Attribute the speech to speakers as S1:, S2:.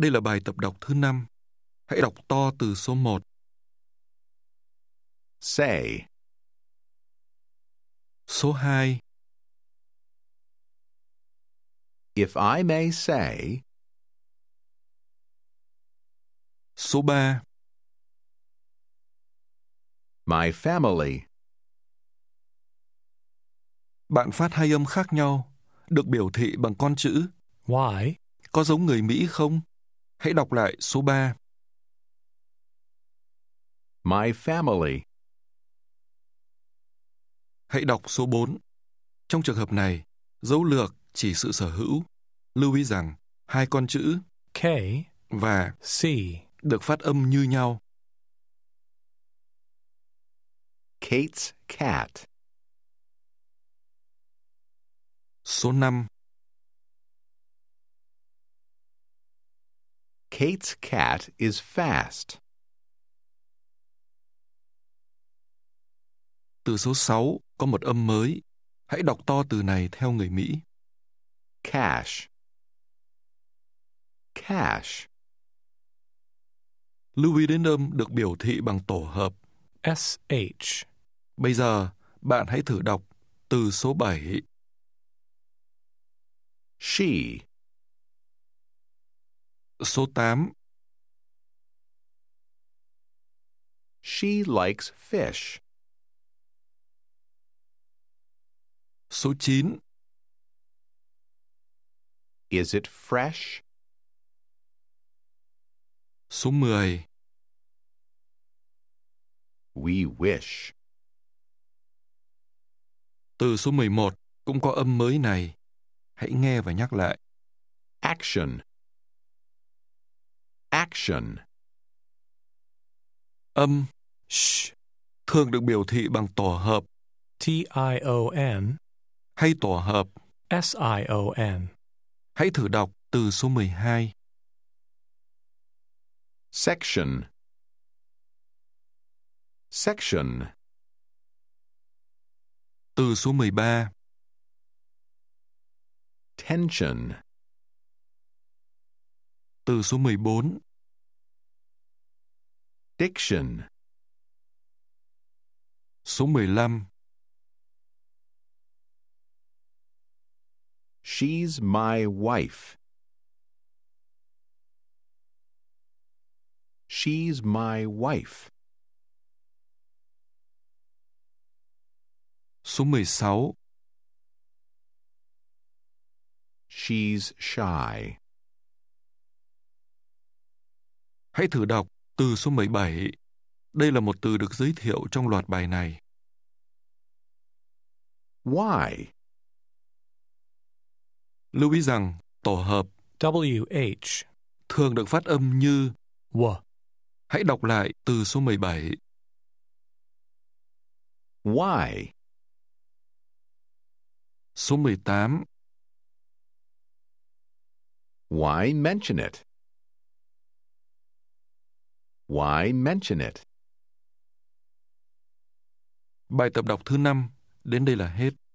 S1: Đây là bài tập đọc thứ năm Hãy đọc to từ số một Say. Số hai If I may say. Số ba My family. Bạn phát hai âm khác nhau, được biểu thị bằng con chữ why Có giống người Mỹ không? Hãy đọc lại số 3. My family. Hãy đọc số 4. Trong trường hợp này, dấu lược chỉ sự sở hữu. Lưu ý rằng hai con chữ K và C được phát âm như nhau. Kate's cat. Số 5 Kate's cat is fast. Từ số 6 có một âm mới. Hãy đọc to từ này theo người Mỹ. Cash. Cash. Lưu ý đến âm được biểu thị bằng tổ hợp SH. Bây giờ, bạn hãy thử đọc từ số 7. She Số 8 She likes fish. Số 9 Is it fresh? Số 10 We wish. Từ số 11 cũng có âm mới này. Hãy nghe và nhắc lại. Action action. Âm sh thường được biểu thị bằng tổ hợp T-I-O-N hay tổ hợp S-I-O-N. Hãy thử đọc từ số 12. Section Section Từ số 13 Tension Từ số 14 Diction Số 15 She's my wife. She's my wife. Số 16 She's shy. Hãy thử đọc từ số 17, đây là một từ được giới thiệu trong loạt bài này. Why? Lưu ý rằng tổ hợp WH thường được phát âm như W. Hãy đọc lại từ số 17. Why? Số 18. Why mention it? Why mention it? Bài tập đọc thứ 5 đến đây là hết.